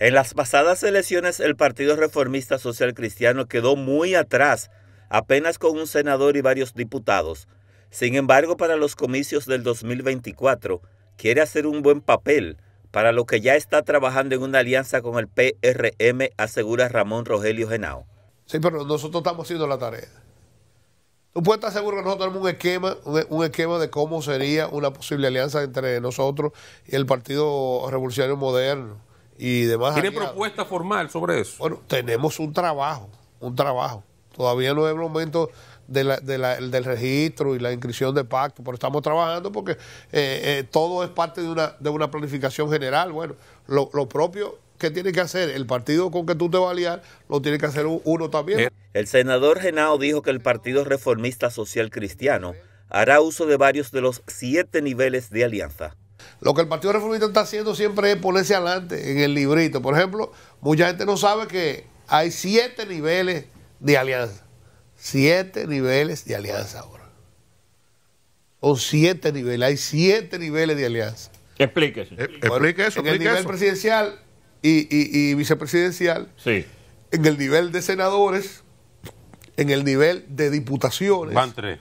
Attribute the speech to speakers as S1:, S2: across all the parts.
S1: En las pasadas elecciones el Partido Reformista Social Cristiano quedó muy atrás, apenas con un senador y varios diputados. Sin embargo, para los comicios del 2024, quiere hacer un buen papel, para lo que ya está trabajando en una alianza con el PRM, asegura Ramón Rogelio Genao.
S2: Sí, pero nosotros estamos haciendo la tarea. Tú puedes estar seguro que nosotros tenemos un esquema, un, esquema de cómo sería una posible alianza entre nosotros y el Partido Revolucionario Moderno. ¿Tiene propuesta formal sobre eso? Bueno, tenemos un trabajo, un trabajo. Todavía no es el momento del registro y la inscripción de pacto, pero estamos trabajando porque eh, eh, todo es parte de una, planificación general. Bueno, lo, propio que tiene que hacer el partido con que tú te vas a liar, lo tiene que hacer uno también. Eh,
S1: el senador Genao dijo que el Partido Reformista Social Cristiano hará uso de varios de los siete niveles de alianza
S2: lo que el Partido Reformista está haciendo siempre es ponerse adelante en el librito. Por ejemplo, mucha gente no sabe que hay siete niveles de alianza. Siete niveles de alianza ahora. O siete niveles, hay siete niveles de alianza. Explíquese. Eh, en el nivel presidencial y, vicepresidencial. Sí. En el nivel de senadores, en el nivel de diputaciones. Van tres.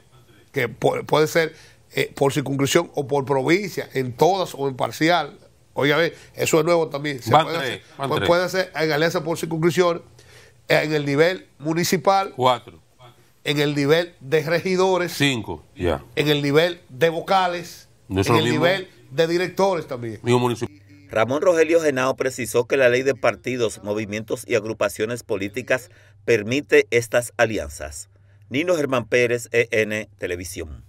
S2: Que puede ser eh, por circunscripción o por provincia, en todas o en parcial. Oiga, ver, eso es nuevo también. puede, ser pues, hacer, en alianza por circunscripción, eh, en el nivel municipal. Cuatro. En el nivel de regidores. Cinco, ya. En el nivel de vocales. en el nivel de directores también.
S1: Ramón Rogelio Genao precisó que la ley de partidos, movimientos y agrupaciones políticas permite estas alianzas. Nino Germán Pérez, EN Televisión.